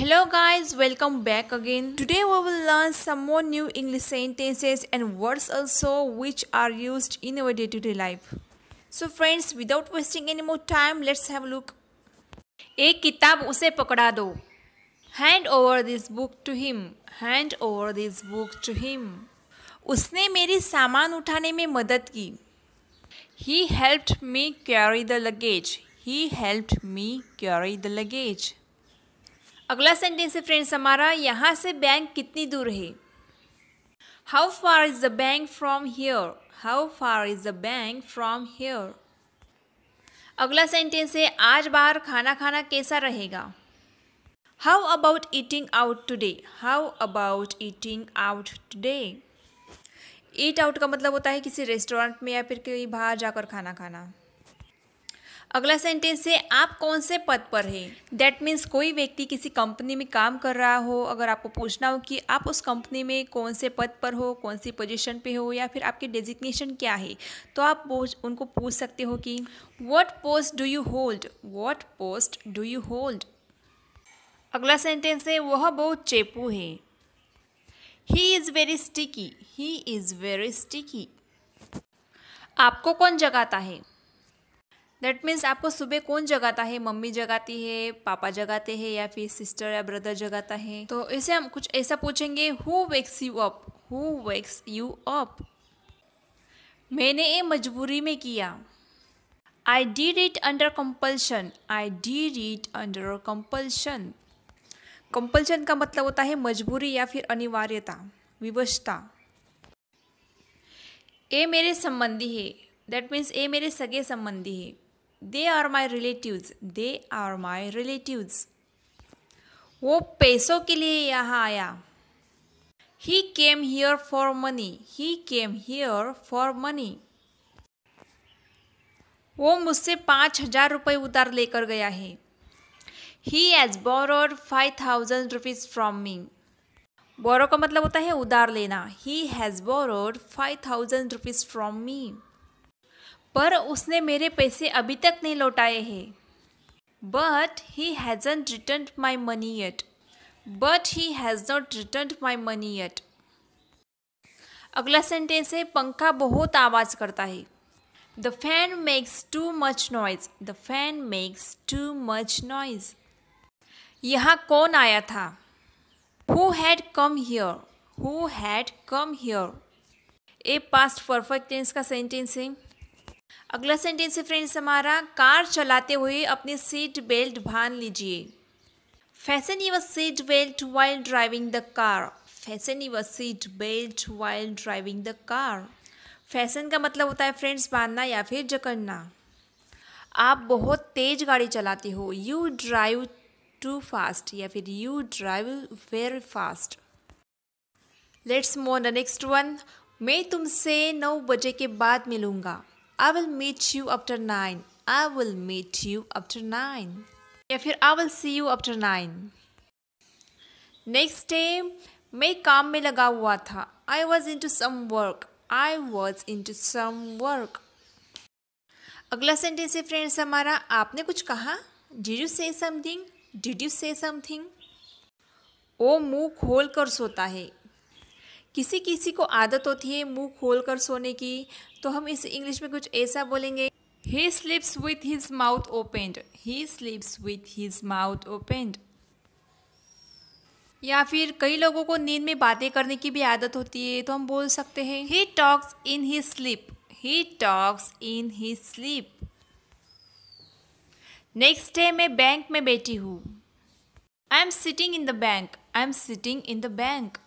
Hello guys, welcome back again. Today we will learn some more new English sentences and words also which are used in our day-to-day -day life. So friends, without wasting any more time, let's have a look. एक किताब उसे पकड़ा दो Hand over this book to him. Hand over this book to him. उसने मेरी सामान उठाने में मदद की He helped me carry the luggage. He helped me carry the luggage. अगला सेंटेंस है फ्रेंड्स हमारा यहाँ से बैंक कितनी दूर है how far is the bank from here how far is the bank from here अगला सेंटेंस है आज बाहर खाना खाना कैसा रहेगा how about eating out today how about eating out today eat out का मतलब होता है किसी रेस्टोरेंट में या फिर कहीं बाहर जाकर खाना खाना अगला सेंटेंस है आप कौन से पद पर हैं दैट मीन्स कोई व्यक्ति किसी कंपनी में काम कर रहा हो अगर आपको पूछना हो कि आप उस कंपनी में कौन से पद पर हो कौन सी पोजीशन पे हो या फिर आपकी डेजिग्नेशन क्या है तो आप उनको पूछ सकते हो कि what post do you hold what post do you hold अगला सेंटेंस है वह बहुत चेपू है he is very sticky he is very sticky आपको कौन जगाता है दैट मीन्स आपको सुबह कौन जगाता है मम्मी जगाती है पापा जगाते हैं या फिर सिस्टर या ब्रदर जगाता है तो इसे हम कुछ ऐसा पूछेंगे who wakes you up who wakes you up मैंने ये मजबूरी में किया I did it under compulsion I did it under compulsion compulsion का मतलब होता है मजबूरी या फिर अनिवार्यता विवशता ये मेरे संबंधी है दैट मीन्स ये मेरे सगे संबंधी है they are my relative they are my relative वो पैसों के लिए यहाँ आया he came here for money he came here for money वो मुझसे पाँच हजार रुपये उधार लेकर गया है he has borrowed five thousand rupees from me borrow का मतलब होता है उधार लेना he has borrowed five thousand rupees from me पर उसने मेरे पैसे अभी तक नहीं लौटाए हैं but he hasn't return my money yet but he has not return my money yet अगला सेंटेंस है पंखा बहुत आवाज़ करता है the fan makes too much noise the fan makes too much noise यहाँ कौन आया था who had come here who had come here a past perfect tense का सेंटेंस है अगला सेंटेंस है फ्रेंड्स हमारा कार चलाते हुए अपनी सीट बेल्ट बांध लीजिए fasten your seat belt while driving the car fasten your seat belt while driving the car fasten का मतलब होता है फ्रेंड्स बांधना या फिर जकड़ना आप बहुत तेज़ गाड़ी चलाते हो यू ड्राइव टू फास्ट या फिर you drive very fast let's move on the next one मैं तुमसे नौ बजे के बाद मिलूंगा I will meet you after nine I will meet you after nine या फिर I will see you after nine next day मैं काम में लगा हुआ था I was into some work I was into some work अगला sentence है फ्रेंड्स हमारा आपने कुछ कहा did you say something did you say something वो मुंह खोल कर सोता है किसी किसी को आदत होती है मुंह खोल कर सोने की तो हम इस इंग्लिश में कुछ ऐसा बोलेंगे he slips with his mouth opened he slips with his mouth opened या फिर कई लोगों को नींद में बातें करने की भी आदत होती है तो हम बोल सकते हैं he talks in he sleep he talks in he sleep next day मैं बैंक में बैठी हूँ I am sitting in the bank I am sitting in the bank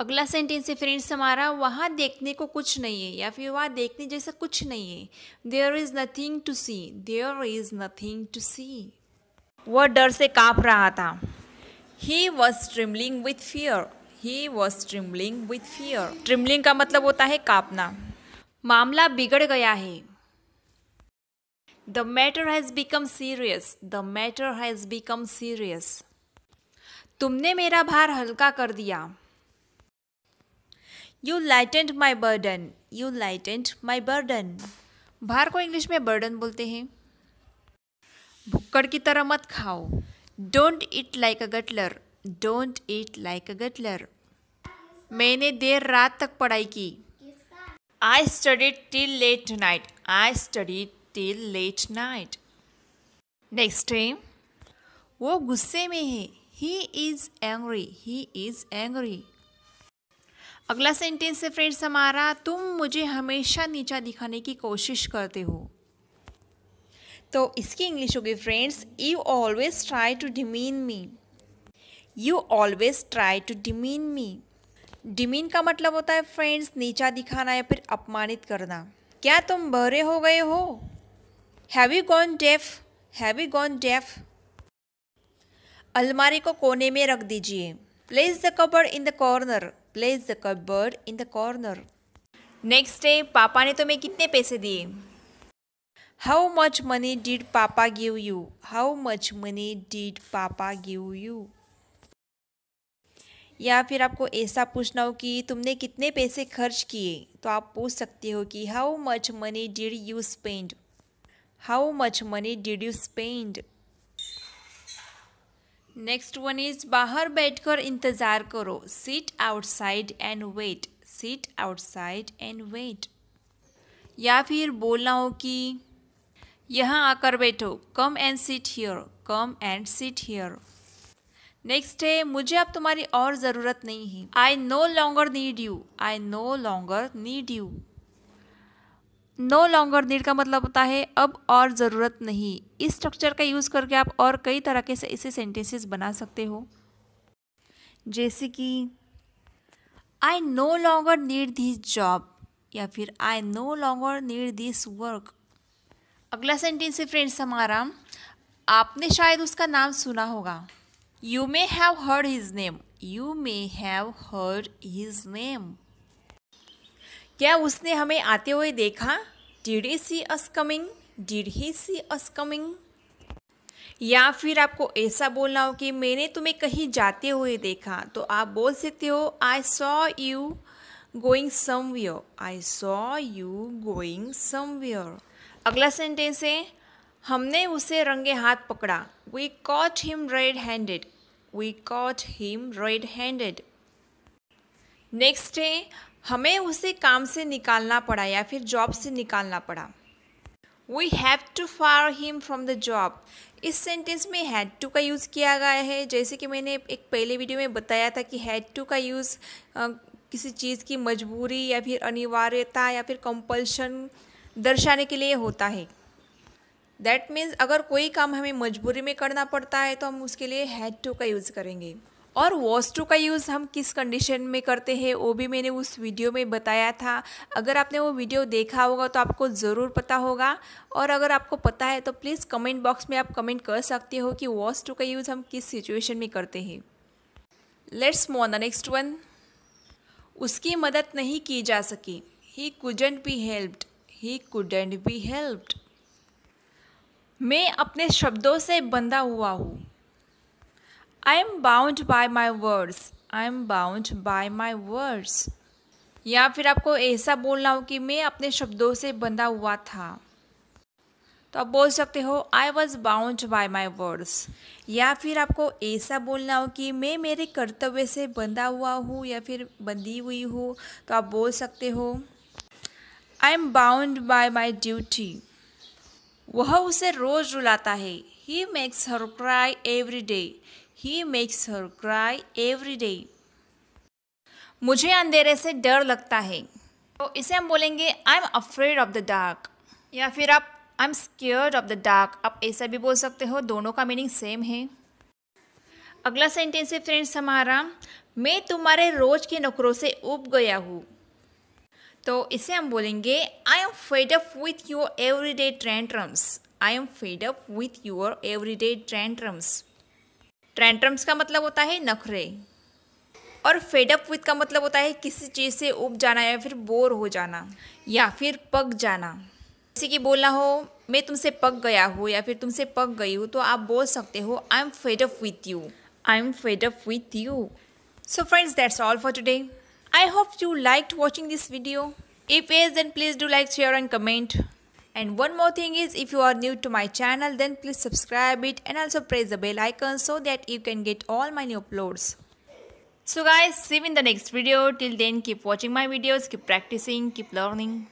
अगला सेंटेंस है फ्रेंड्स हमारा वहाँ देखने को कुछ नहीं है या फिर वहाँ देखने जैसा कुछ नहीं है there is nothing to see there is nothing to see वह डर से कांप रहा था he was trembling with fear he was trembling with fear trembling का मतलब होता है कांपना मामला बिगड़ गया है the matter has become serious the matter has become serious तुमने मेरा भार हल्का कर दिया you lightened my burden you lightened my burden भार को इंग्लिश में बर्डन बोलते हैं भुक्कड़ की तरह मत खाओ don't eat like a guttler don't eat like a guttler मैंने देर रात तक पढ़ाई की I study till late night I study till late night next है वो गुस्से में है he is angry he is angry अगला सेंटेंस है फ्रेंड्स हमारा तुम मुझे हमेशा नीचा दिखाने की कोशिश करते हो तो इसकी इंग्लिश होगी friends you always try to demean me you always try to demean me demean का मतलब होता है फ्रेंड्स नीचा दिखाना या फिर अपमानित करना क्या तुम बहरे हो गए हो have you gone deaf have you gone deaf अलमारी को कोने में रख दीजिए place the cupboard in the corner place the cupboard in the corner next day पापा ने तुम्हें कितने पैसे दिए how much money did papa give you how much money did papa give you या फिर आपको ऐसा पूछना हो कि तुमने कितने पैसे खर्च किए तो आप पूछ सकते हो कि how much money did you spend how much money did you spend next one is बाहर बैठकर इंतज़ार करो sit outside and wait sit outside and wait या फिर बोलना हो कि यहाँ आकर बैठो come and sit here come and sit here next है मुझे अब तुम्हारी और ज़रूरत नहीं है I no longer need you I no longer need you no longer need का मतलब होता है अब और ज़रूरत नहीं इस स्ट्रक्चर का यूज़ करके आप और कई तरह के से इसे सेंटेंसेस बना सकते हो जैसे कि I no longer need this job या फिर I no longer need this work अगला सेंटेंस है फ्रेंड्स हमारा आपने शायद उसका नाम सुना होगा you may have heard his name you may have heard his name क्या उसने हमें आते हुए देखा did he see us coming did he see us coming या फिर आपको ऐसा बोलना हो कि मैंने तुम्हें कहीं जाते हुए देखा तो आप बोल सकते हो I saw you going somewhere I saw you going somewhere अगला सेंटेंस है हमने उसे रंगे हाथ पकड़ा we caught him red handed we caught him red handed next है हमें उसे काम से निकालना पड़ा या फिर जॉब से निकालना पड़ा we have to fire him from the job इस सेंटेंस में हैड टू का यूज़ किया गया है जैसे कि मैंने एक पहले वीडियो में बताया था कि हैड टू का यूज़ किसी चीज़ की मजबूरी या फिर अनिवार्यता या फिर कंपल्शन दर्शाने के लिए होता है दैट मीन्स अगर कोई काम हमें मजबूरी में करना पड़ता है तो हम उसके लिए हैड टू का यूज़ करेंगे और टू का यूज़ हम किस कंडीशन में करते हैं वो भी मैंने उस वीडियो में बताया था अगर आपने वो वीडियो देखा होगा तो आपको ज़रूर पता होगा और अगर आपको पता है तो प्लीज़ कमेंट बॉक्स में आप कमेंट कर सकते हो कि टू का यूज़ हम किस सिचुएशन में करते हैं let's move on the next one उसकी मदद नहीं की जा सकी he couldn't be helped he couldn't be helped मैं अपने शब्दों से बंधा हुआ हूँ I am bound by my words I am bound by my words या फिर आपको ऐसा बोलना हो कि मैं अपने शब्दों से बंधा हुआ था तो आप बोल सकते हो I was bound by my words या फिर आपको ऐसा बोलना हो कि मैं मेरे कर्तव्य से बंधा हुआ हूँ या फिर बंधी हुई हूँ तो आप बोल सकते हो I am bound by my duty वह उसे रोज़ रुलाता है he makes her cry every day he makes her cry every day मुझे अंधेरे से डर लगता है तो इसे हम बोलेंगे I am afraid of the dark या फिर आप I am scared of the dark आप ऐसा भी बोल सकते हो दोनों का मीनिंग सेम है अगला सेंटेंस है फ्रेंड्स हमारा मैं तुम्हारे रोज के नखरों से उब गया हूँ तो इसे हम बोलेंगे I am fed up with your everyday tantrums I am fed up with your everyday tantrums tantrums का मतलब होता है नखरे और फेडअप विथ का मतलब होता है किसी चीज़ से उब जाना या फिर बोर हो जाना या फिर पक जाना जैसे कि बोलना हो मैं तुमसे पक गया हूँ या फिर तुमसे पक गई हूँ तो आप बोल सकते हो I am fed up with you I am fed up with you so friends that's all for today I hope you like watching this video if एज then please do like share and comment And one more thing is if you are new to my channel then please subscribe it and also press the bell icon so that you can get all my new uploads. So guys see you in the next video till then keep watching my videos keep practicing keep learning.